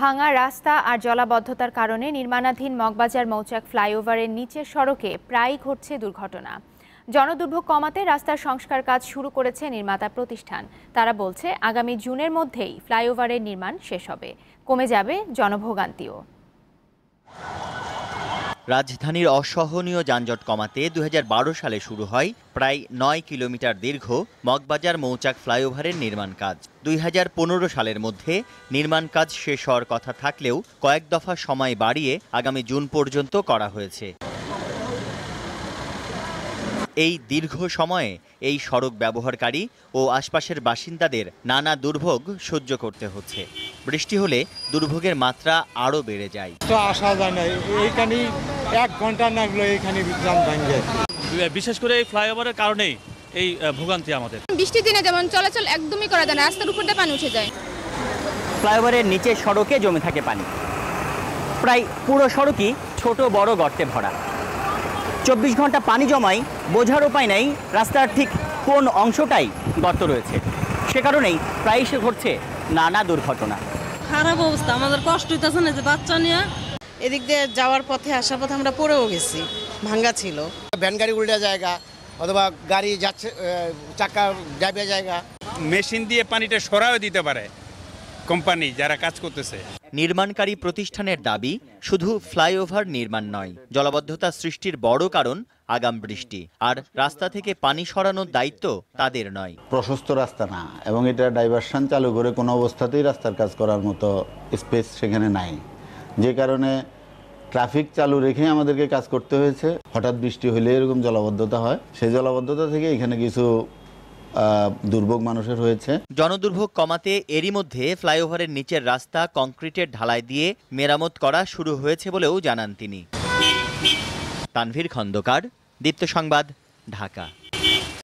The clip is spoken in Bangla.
ভাঙা রাস্তা আর জলাবদ্ধতার কারণে নির্মাণাধীন মগবাজার মৌচাক ফ্লাইওভারের নিচে সড়কে প্রায়ই ঘটছে দুর্ঘটনা জনদুর্ভোগ কমাতে রাস্তার সংস্কার কাজ শুরু করেছে নির্মাতা প্রতিষ্ঠান তারা বলছে আগামী জুনের মধ্যেই ফ্লাইওভারের নির্মাণ শেষ হবে কমে যাবে জনভোগান্তিও রাজধানীর অসহনীয় যানজট কমাতে দু সালে শুরু হয় প্রায় নয় কিলোমিটার দীর্ঘ মগবাজার মৌচাক ফ্লাইওভারের নির্মাণ কাজ দুই সালের মধ্যে নির্মাণ কাজ শেষ হওয়ার কথা থাকলেও কয়েক দফা সময় বাড়িয়ে আগামী জুন পর্যন্ত করা হয়েছে এই দীর্ঘ সময়ে এই সড়ক ব্যবহারকারী ও আশপাশের বাসিন্দাদের নানা দুর্ভোগ সহ্য করতে হচ্ছে বৃষ্টি হলে দুর্ভোগের মাত্রা আরও বেড়ে যায় তো আসা যায় না এইখানে এক ঘন্টা লাগলো এইখানে জাম ভাঙে বিশেষ করে এই ফ্লাইওভারের কারণেই এই ভোগান্তি আমাদের বৃষ্টির দিনে যেমন চলাচল একদমই করা যায় না রাস্তার উপর পানি উঠে যায় ফ্লাইওভারের নিচে সড়কে জমে থাকে পানি প্রায় পুরো সড়কই ছোট বড় গর্তে ভরা চব্বিশ ঘন্টা পানি জমায় বোঝার উপায় নেই রাস্তার ঠিক কোন অংশটাই গর্ত রয়েছে সে কারণেই সে ঘটছে নানা দুর্ঘটনা খারাপ অবস্থা আমাদের কষ্ট হইতেছে না যে বাচ্চা নিয়ে এদিক দিয়ে যাওয়ার পথে আসার পথে আমরা পড়েও গেছি ভাঙ্গা ছিল ভ্যান গাড়ি উল্টে জায়গা অথবা গাড়ি যাচ্ছে চাকা যাবে জায়গা মেশিন দিয়ে পানিটা সরাও দিতে পারে কোম্পানি যারা কাজ করতেছে নির্মাণকারী প্রতিষ্ঠানের দাবি শুধু ফ্লাইওভার নির্মাণ নয় জলবদ্ধতা সৃষ্টির বড় কারণ আগাম বৃষ্টি আর রাস্তা থেকে পানি সরানোর দায়িত্ব তাদের নয় প্রশস্ত রাস্তা না এবং এটা ডাইভারশন চালু করে কোনো অবস্থাতেই রাস্তার কাজ করার মতো স্পেস সেখানে নাই যে কারণে ট্রাফিক চালু রেখে আমাদেরকে কাজ করতে হয়েছে হঠাৎ বৃষ্টি হলে এরকম জলবদ্ধতা হয় সেই জলবদ্ধতা থেকে এখানে কিছু দুর্ভোগ মানুষের হয়েছে জনদুর্ভোগ কমাতে এরই মধ্যে ফ্লাইওভারের নিচের রাস্তা কংক্রিটের ঢালাই দিয়ে মেরামত করা শুরু হয়েছে বলেও জানান তিনি তানভীর খন্দকার দীপ্ত সংবাদ ঢাকা